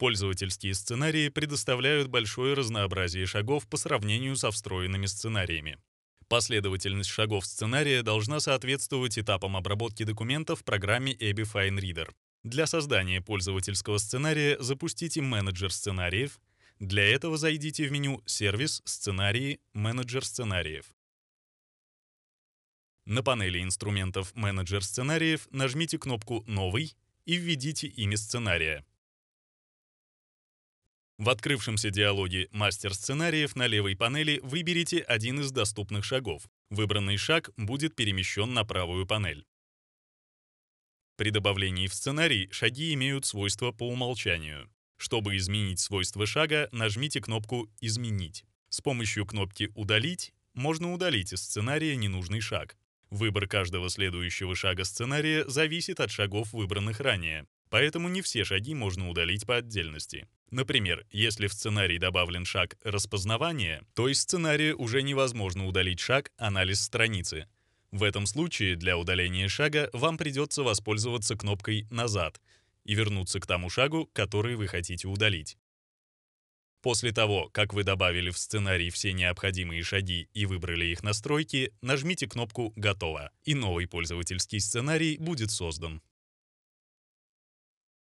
Пользовательские сценарии предоставляют большое разнообразие шагов по сравнению со встроенными сценариями. Последовательность шагов сценария должна соответствовать этапам обработки документов в программе EBI Fine Reader. Для создания пользовательского сценария запустите менеджер сценариев. Для этого зайдите в меню «Сервис», «Сценарии», «Менеджер сценариев». На панели инструментов «Менеджер сценариев» нажмите кнопку «Новый» и введите имя сценария. В открывшемся диалоге «Мастер сценариев» на левой панели выберите один из доступных шагов. Выбранный шаг будет перемещен на правую панель. При добавлении в сценарий шаги имеют свойства по умолчанию. Чтобы изменить свойства шага, нажмите кнопку «Изменить». С помощью кнопки «Удалить» можно удалить из сценария ненужный шаг. Выбор каждого следующего шага сценария зависит от шагов, выбранных ранее, поэтому не все шаги можно удалить по отдельности. Например, если в сценарий добавлен шаг распознавания, то из сценария уже невозможно удалить шаг «Анализ страницы». В этом случае для удаления шага вам придется воспользоваться кнопкой «Назад» и вернуться к тому шагу, который вы хотите удалить. После того, как вы добавили в сценарий все необходимые шаги и выбрали их настройки, нажмите кнопку «Готово», и новый пользовательский сценарий будет создан.